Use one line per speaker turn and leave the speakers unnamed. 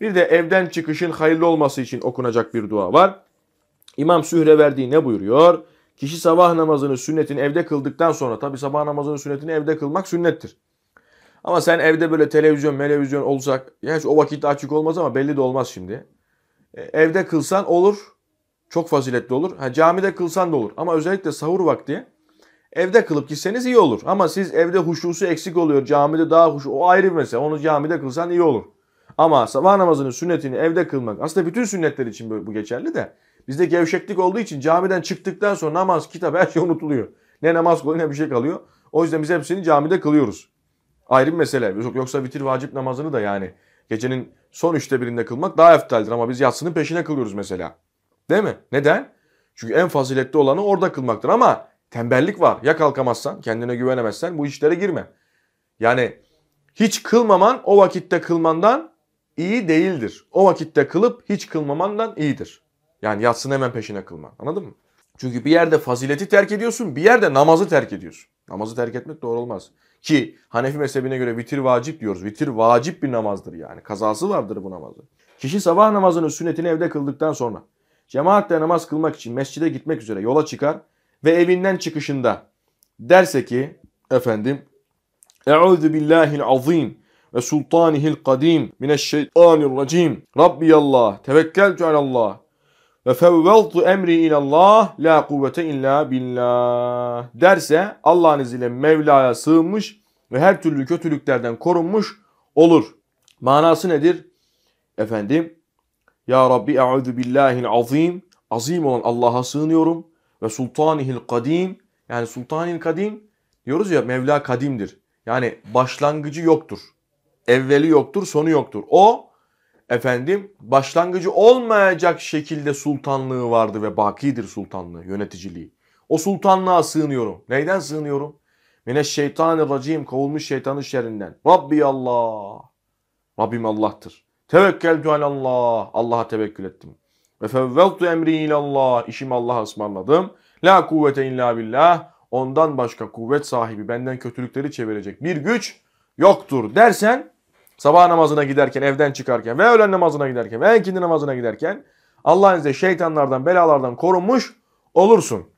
Bir de evden çıkışın hayırlı olması için okunacak bir dua var. İmam Sühre verdiği ne buyuruyor? Kişi sabah namazını sünnetin evde kıldıktan sonra tabi sabah namazının sünnetini evde kılmak sünnettir. Ama sen evde böyle televizyon, televizyon olsak, ya o vakitte açık olmaz ama belli de olmaz şimdi. E, evde kılsan olur. Çok faziletli olur. Ha, camide kılsan da olur. Ama özellikle sahur vakti evde kılıp gitseniz iyi olur. Ama siz evde huşusu eksik oluyor. Camide daha huşu. O ayrı bir mesele. Onu camide kılsan iyi olur. Ama sabah namazının sünnetini evde kılmak aslında bütün sünnetler için bu geçerli de bizde gevşeklik olduğu için camiden çıktıktan sonra namaz, kitap her şey unutuluyor. Ne namaz kalıyor ne bir şey kalıyor. O yüzden biz hepsini camide kılıyoruz. Ayrı bir mesele. Yoksa vitir vacip namazını da yani gecenin son üçte birinde kılmak daha eftaldir ama biz yatsının peşine kılıyoruz mesela. Değil mi? Neden? Çünkü en faziletli olanı orada kılmaktır ama tembellik var. Ya kalkamazsan, kendine güvenemezsen bu işlere girme. Yani hiç kılmaman o vakitte kılmandan iyi değildir. O vakitte kılıp hiç kılmamandan iyidir. Yani yatsın hemen peşine kılman. Anladın mı? Çünkü bir yerde fazileti terk ediyorsun, bir yerde namazı terk ediyorsun. Namazı terk etmek doğru olmaz. Ki Hanefi mezhebine göre vitir vacip diyoruz. Vitir vacip bir namazdır yani. Kazası vardır bu namazı. Kişi sabah namazının sünnetini evde kıldıktan sonra cemaatle namaz kılmak için mescide gitmek üzere yola çıkar ve evinden çıkışında derse ki efendim Euzü billahil azim ve sultanihil kadim mineşşeytanirracim. Rabbiyallah, tevekkeltü alallah ve fevveltu emri ilallah la kuvvete illa billah derse Allah'ın izniyle Mevla'ya sığınmış ve her türlü kötülüklerden korunmuş olur. Manası nedir? Efendim Ya Rabbi e'udhu billahil azim azim olan Allah'a sığınıyorum ve sultanihil kadim yani sultanil kadim diyoruz ya Mevla kadimdir. Yani başlangıcı yoktur evveli yoktur, sonu yoktur. O efendim başlangıcı olmayacak şekilde sultanlığı vardı ve bakidir sultanlığı, yöneticiliği. O sultanlığa sığınıyorum. Neyden sığınıyorum? Mineşşeytanirracim kovulmuş şeytanın şerrinden. Rabbi Allah. Rabbim Allah'tır. Tevekkeltü alallah. Allah'a tevekkül ettim. Ve fevveltu emri ilallah. İşimi Allah'a ısmarladım. La kuvvete illa billah. Ondan başka kuvvet sahibi benden kötülükleri çevirecek bir güç yoktur dersen sabah namazına giderken, evden çıkarken ve öğlen namazına giderken ve ikindi namazına giderken Allah'ın size şeytanlardan, belalardan korunmuş olursun.